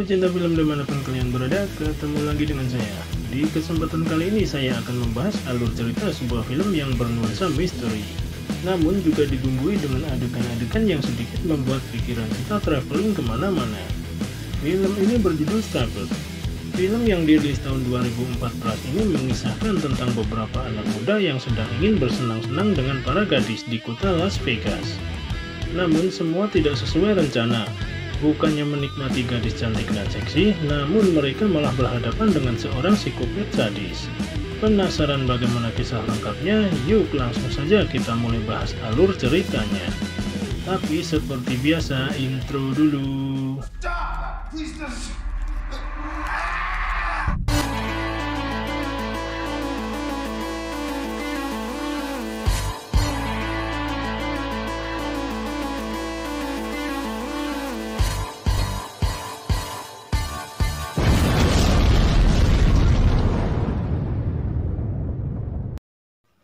pecinta film dimanapun kalian berada, ketemu lagi dengan saya. Di kesempatan kali ini saya akan membahas alur cerita sebuah film yang bernuansa misteri. Namun juga dibumbui dengan adegan-adegan yang sedikit membuat pikiran kita traveling kemana-mana. Film ini berjudul Struggle. Film yang dirilis tahun 2014 ini mengisahkan tentang beberapa anak muda yang sedang ingin bersenang-senang dengan para gadis di kota Las Vegas. Namun semua tidak sesuai rencana, bukannya menikmati gadis cantik dan seksi, namun mereka malah berhadapan dengan seorang psikopat sadis. Penasaran bagaimana kisah lengkapnya? Yuk langsung saja kita mulai bahas alur ceritanya. Tapi seperti biasa, intro dulu.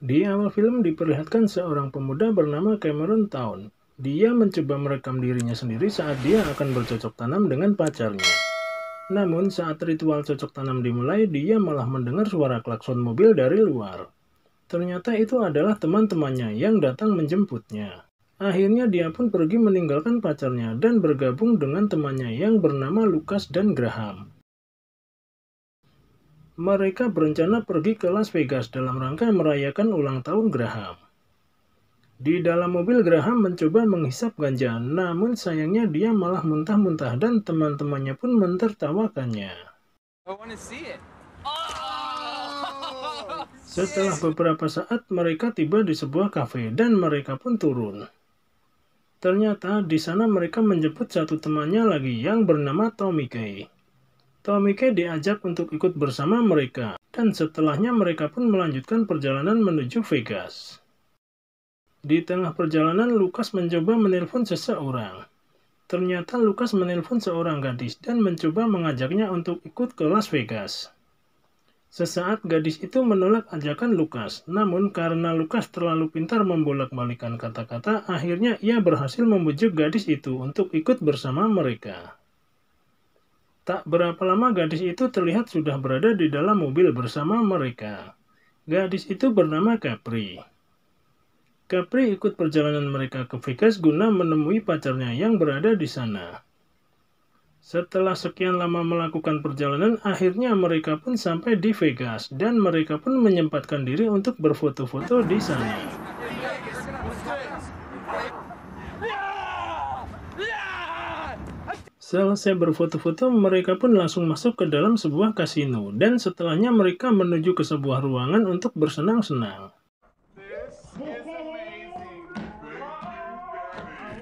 Di awal film diperlihatkan seorang pemuda bernama Cameron Town. Dia mencoba merekam dirinya sendiri saat dia akan bercocok tanam dengan pacarnya. Namun saat ritual cocok tanam dimulai, dia malah mendengar suara klakson mobil dari luar. Ternyata itu adalah teman-temannya yang datang menjemputnya. Akhirnya dia pun pergi meninggalkan pacarnya dan bergabung dengan temannya yang bernama Lucas dan Graham mereka berencana pergi ke Las Vegas dalam rangka merayakan ulang tahun Graham. Di dalam mobil Graham mencoba menghisap ganja, namun sayangnya dia malah muntah-muntah dan teman-temannya pun mentertawakannya. Oh, Setelah beberapa saat mereka tiba di sebuah kafe dan mereka pun turun. Ternyata di sana mereka menjemput satu temannya lagi yang bernama Tommy Kay. Tomike diajak untuk ikut bersama mereka, dan setelahnya mereka pun melanjutkan perjalanan menuju Vegas. Di tengah perjalanan, Lukas mencoba menelpon seseorang. Ternyata Lukas menelpon seorang gadis dan mencoba mengajaknya untuk ikut ke Las Vegas. Sesaat gadis itu menolak ajakan Lukas, namun karena Lukas terlalu pintar membolak-balikan kata-kata, akhirnya ia berhasil membujuk gadis itu untuk ikut bersama mereka. Tak berapa lama gadis itu terlihat sudah berada di dalam mobil bersama mereka. Gadis itu bernama Capri. Capri ikut perjalanan mereka ke Vegas guna menemui pacarnya yang berada di sana. Setelah sekian lama melakukan perjalanan, akhirnya mereka pun sampai di Vegas dan mereka pun menyempatkan diri untuk berfoto-foto di sana. Selesai berfoto-foto, mereka pun langsung masuk ke dalam sebuah kasino, dan setelahnya mereka menuju ke sebuah ruangan untuk bersenang-senang.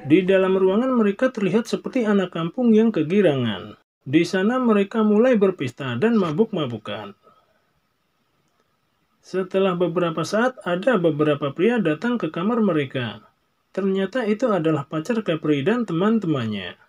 Di dalam ruangan mereka terlihat seperti anak kampung yang kegirangan. Di sana mereka mulai berpesta dan mabuk-mabukan. Setelah beberapa saat, ada beberapa pria datang ke kamar mereka. Ternyata itu adalah pacar Capri dan teman-temannya.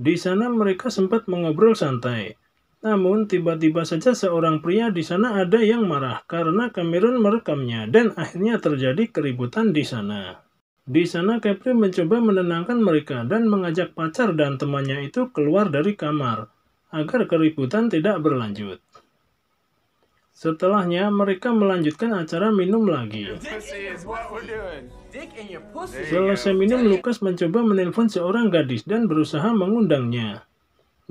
Di sana mereka sempat mengobrol santai. Namun tiba-tiba saja seorang pria di sana ada yang marah karena Cameron merekamnya dan akhirnya terjadi keributan di sana. Di sana Capri mencoba menenangkan mereka dan mengajak pacar dan temannya itu keluar dari kamar agar keributan tidak berlanjut. Setelahnya, mereka melanjutkan acara minum lagi. Selesai minum, Lukas mencoba menelpon seorang gadis dan berusaha mengundangnya.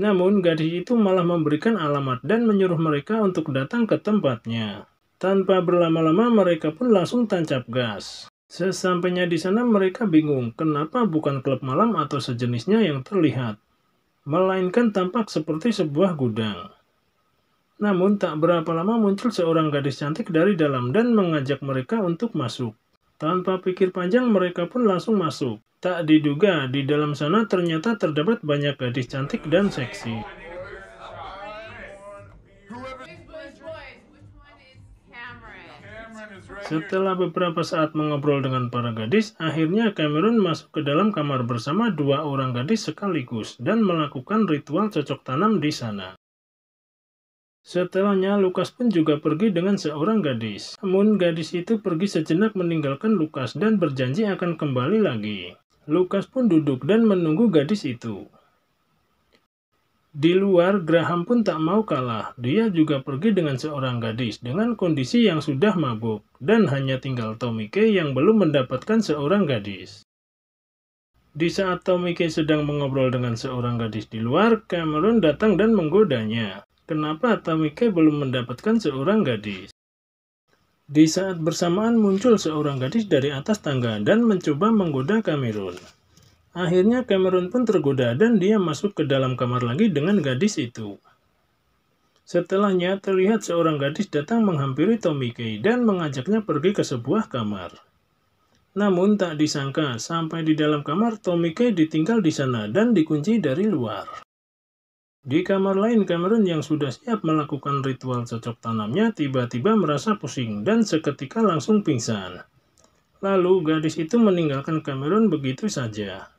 Namun, gadis itu malah memberikan alamat dan menyuruh mereka untuk datang ke tempatnya. Tanpa berlama-lama, mereka pun langsung tancap gas. Sesampainya di sana, mereka bingung kenapa bukan klub malam atau sejenisnya yang terlihat, melainkan tampak seperti sebuah gudang. Namun tak berapa lama muncul seorang gadis cantik dari dalam dan mengajak mereka untuk masuk. Tanpa pikir panjang mereka pun langsung masuk. Tak diduga di dalam sana ternyata terdapat banyak gadis cantik dan seksi. Setelah beberapa saat mengobrol dengan para gadis, akhirnya Cameron masuk ke dalam kamar bersama dua orang gadis sekaligus dan melakukan ritual cocok tanam di sana. Setelahnya, Lukas pun juga pergi dengan seorang gadis. Namun, gadis itu pergi sejenak meninggalkan Lukas dan berjanji akan kembali lagi. Lukas pun duduk dan menunggu gadis itu. Di luar, Graham pun tak mau kalah. Dia juga pergi dengan seorang gadis dengan kondisi yang sudah mabuk, dan hanya tinggal Tomike yang belum mendapatkan seorang gadis. Di saat Tomike sedang mengobrol dengan seorang gadis di luar, Cameron datang dan menggodanya kenapa Tamike belum mendapatkan seorang gadis. Di saat bersamaan muncul seorang gadis dari atas tangga dan mencoba menggoda Cameron. Akhirnya Cameron pun tergoda dan dia masuk ke dalam kamar lagi dengan gadis itu. Setelahnya terlihat seorang gadis datang menghampiri Tomike dan mengajaknya pergi ke sebuah kamar. Namun tak disangka sampai di dalam kamar Tomike ditinggal di sana dan dikunci dari luar. Di kamar lain, Cameron yang sudah siap melakukan ritual cocok tanamnya tiba-tiba merasa pusing dan seketika langsung pingsan. Lalu gadis itu meninggalkan Cameron begitu saja.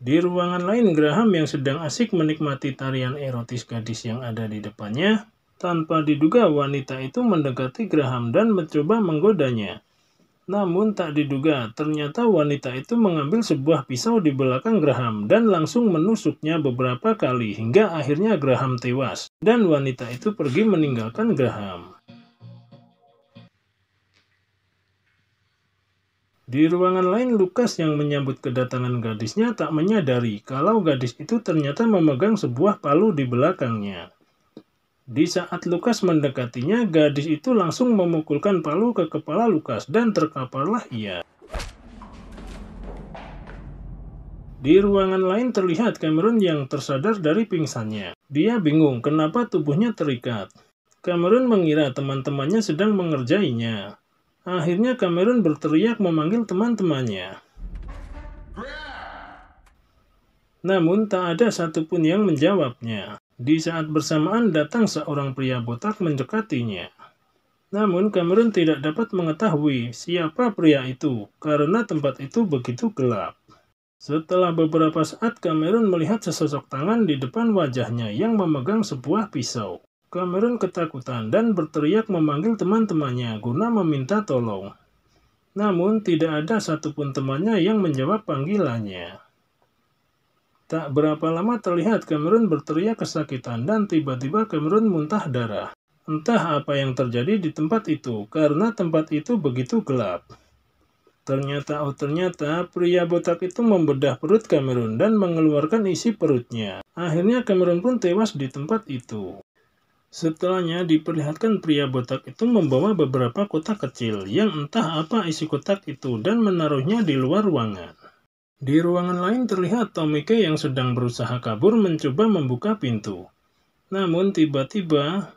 Di ruangan lain, Graham yang sedang asik menikmati tarian erotis gadis yang ada di depannya, tanpa diduga wanita itu mendekati Graham dan mencoba menggodanya. Namun tak diduga, ternyata wanita itu mengambil sebuah pisau di belakang Graham dan langsung menusuknya beberapa kali hingga akhirnya Graham tewas dan wanita itu pergi meninggalkan Graham. Di ruangan lain, Lukas yang menyambut kedatangan gadisnya tak menyadari kalau gadis itu ternyata memegang sebuah palu di belakangnya. Di saat Lukas mendekatinya, gadis itu langsung memukulkan palu ke kepala Lukas dan terkaparlah ia. Di ruangan lain terlihat Cameron yang tersadar dari pingsannya. Dia bingung kenapa tubuhnya terikat. Cameron mengira teman-temannya sedang mengerjainya. Akhirnya Cameron berteriak memanggil teman-temannya. Namun tak ada satupun yang menjawabnya. Di saat bersamaan datang seorang pria botak mendekatinya. Namun Cameron tidak dapat mengetahui siapa pria itu karena tempat itu begitu gelap. Setelah beberapa saat Cameron melihat sesosok tangan di depan wajahnya yang memegang sebuah pisau. Cameron ketakutan dan berteriak memanggil teman-temannya guna meminta tolong. Namun tidak ada satupun temannya yang menjawab panggilannya. Tak berapa lama terlihat Cameron berteriak kesakitan dan tiba-tiba Cameron muntah darah. Entah apa yang terjadi di tempat itu, karena tempat itu begitu gelap. Ternyata oh ternyata pria botak itu membedah perut Cameron dan mengeluarkan isi perutnya. Akhirnya Cameron pun tewas di tempat itu. Setelahnya diperlihatkan pria botak itu membawa beberapa kotak kecil yang entah apa isi kotak itu dan menaruhnya di luar ruangan. Di ruangan lain terlihat Tomike yang sedang berusaha kabur mencoba membuka pintu. Namun tiba-tiba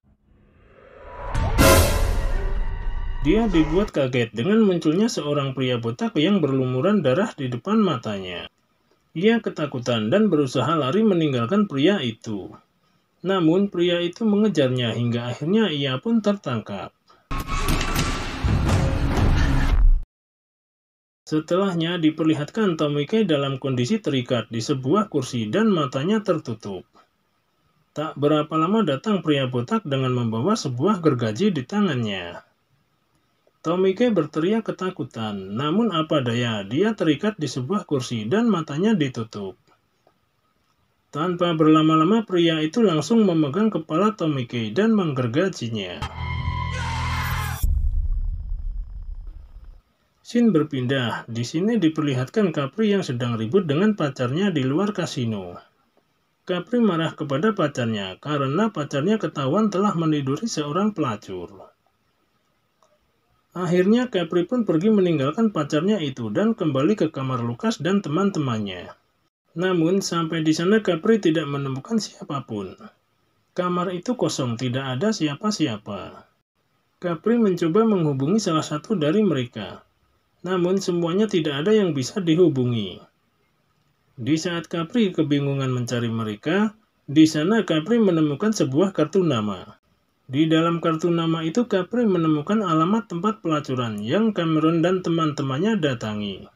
dia dibuat kaget dengan munculnya seorang pria botak yang berlumuran darah di depan matanya. Ia ketakutan dan berusaha lari meninggalkan pria itu. Namun pria itu mengejarnya hingga akhirnya ia pun tertangkap. Setelahnya diperlihatkan Tomike dalam kondisi terikat di sebuah kursi dan matanya tertutup. Tak berapa lama datang pria botak dengan membawa sebuah gergaji di tangannya. Tomike berteriak ketakutan, namun apa daya, dia terikat di sebuah kursi dan matanya ditutup. Tanpa berlama-lama pria itu langsung memegang kepala Tomike dan menggergajinya. Sin berpindah. Di sini diperlihatkan Capri yang sedang ribut dengan pacarnya di luar kasino. Capri marah kepada pacarnya karena pacarnya ketahuan telah meniduri seorang pelacur. Akhirnya Capri pun pergi meninggalkan pacarnya itu dan kembali ke kamar Lukas dan teman-temannya. Namun sampai di sana Capri tidak menemukan siapapun. Kamar itu kosong, tidak ada siapa-siapa. Capri mencoba menghubungi salah satu dari mereka, namun semuanya tidak ada yang bisa dihubungi. Di saat Capri kebingungan mencari mereka, di sana Capri menemukan sebuah kartu nama. Di dalam kartu nama itu Capri menemukan alamat tempat pelacuran yang Cameron dan teman-temannya datangi.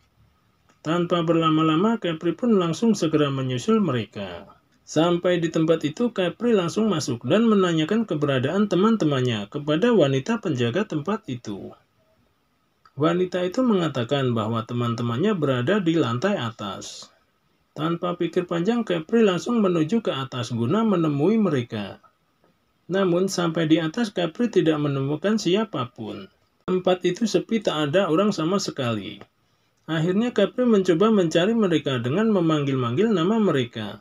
Tanpa berlama-lama Capri pun langsung segera menyusul mereka. Sampai di tempat itu, Capri langsung masuk dan menanyakan keberadaan teman-temannya kepada wanita penjaga tempat itu. Wanita itu mengatakan bahwa teman-temannya berada di lantai atas. Tanpa pikir panjang, Capri langsung menuju ke atas guna menemui mereka. Namun, sampai di atas, Capri tidak menemukan siapapun. Tempat itu sepi, tak ada orang sama sekali. Akhirnya, Capri mencoba mencari mereka dengan memanggil-manggil nama mereka.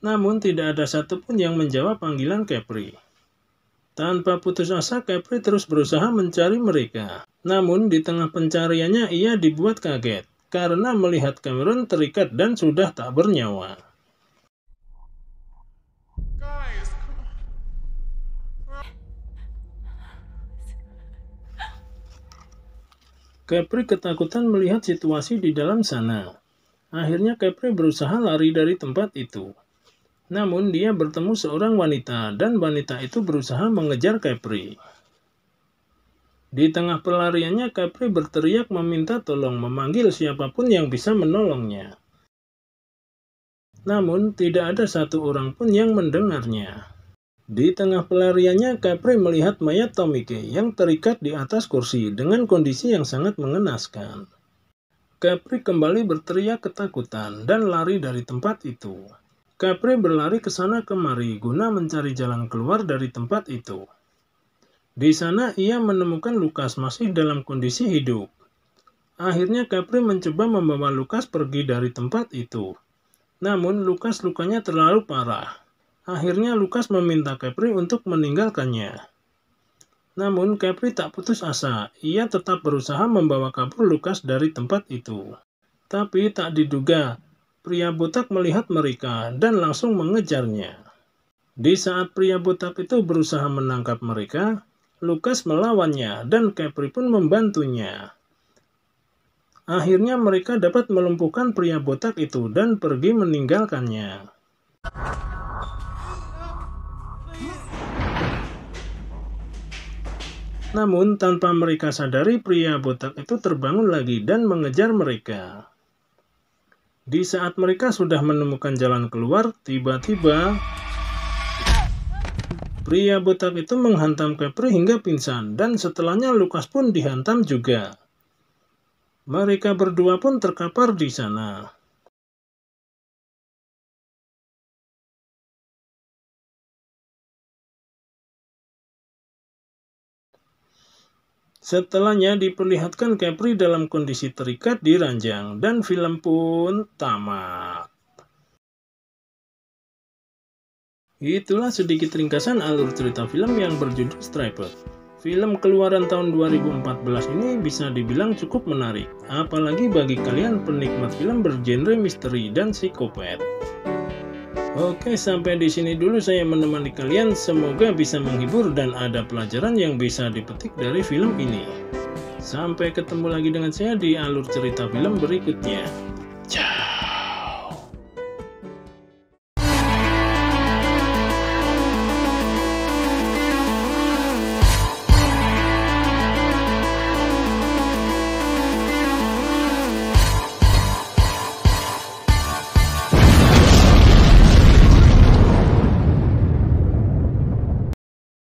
Namun, tidak ada satupun yang menjawab panggilan Capri. Tanpa putus asa, Capri terus berusaha mencari mereka. Namun di tengah pencariannya ia dibuat kaget karena melihat Cameron terikat dan sudah tak bernyawa. Capri ketakutan melihat situasi di dalam sana. Akhirnya Capri berusaha lari dari tempat itu. Namun dia bertemu seorang wanita dan wanita itu berusaha mengejar Capri. Di tengah pelariannya, Capri berteriak meminta tolong memanggil siapapun yang bisa menolongnya. Namun, tidak ada satu orang pun yang mendengarnya. Di tengah pelariannya, Capri melihat mayat Tomike yang terikat di atas kursi dengan kondisi yang sangat mengenaskan. Capri kembali berteriak ketakutan dan lari dari tempat itu. Capri berlari ke sana kemari guna mencari jalan keluar dari tempat itu. Di sana ia menemukan Lukas masih dalam kondisi hidup. Akhirnya Capri mencoba membawa Lukas pergi dari tempat itu. Namun Lukas lukanya terlalu parah. Akhirnya Lukas meminta Capri untuk meninggalkannya. Namun Capri tak putus asa, ia tetap berusaha membawa kabur Lukas dari tempat itu. Tapi tak diduga, pria botak melihat mereka dan langsung mengejarnya. Di saat pria botak itu berusaha menangkap mereka, Lukas melawannya dan Capri pun membantunya. Akhirnya mereka dapat melumpuhkan pria botak itu dan pergi meninggalkannya. Namun, tanpa mereka sadari, pria botak itu terbangun lagi dan mengejar mereka. Di saat mereka sudah menemukan jalan keluar, tiba-tiba Pria botak itu menghantam Kepri hingga pingsan dan setelahnya Lukas pun dihantam juga. Mereka berdua pun terkapar di sana. Setelahnya diperlihatkan Capri dalam kondisi terikat di ranjang dan film pun tamat. Itulah sedikit ringkasan alur cerita film yang berjudul Striper. Film keluaran tahun 2014 ini bisa dibilang cukup menarik, apalagi bagi kalian penikmat film bergenre misteri dan psikopat. Oke, sampai di sini dulu saya menemani kalian. Semoga bisa menghibur dan ada pelajaran yang bisa dipetik dari film ini. Sampai ketemu lagi dengan saya di alur cerita film berikutnya.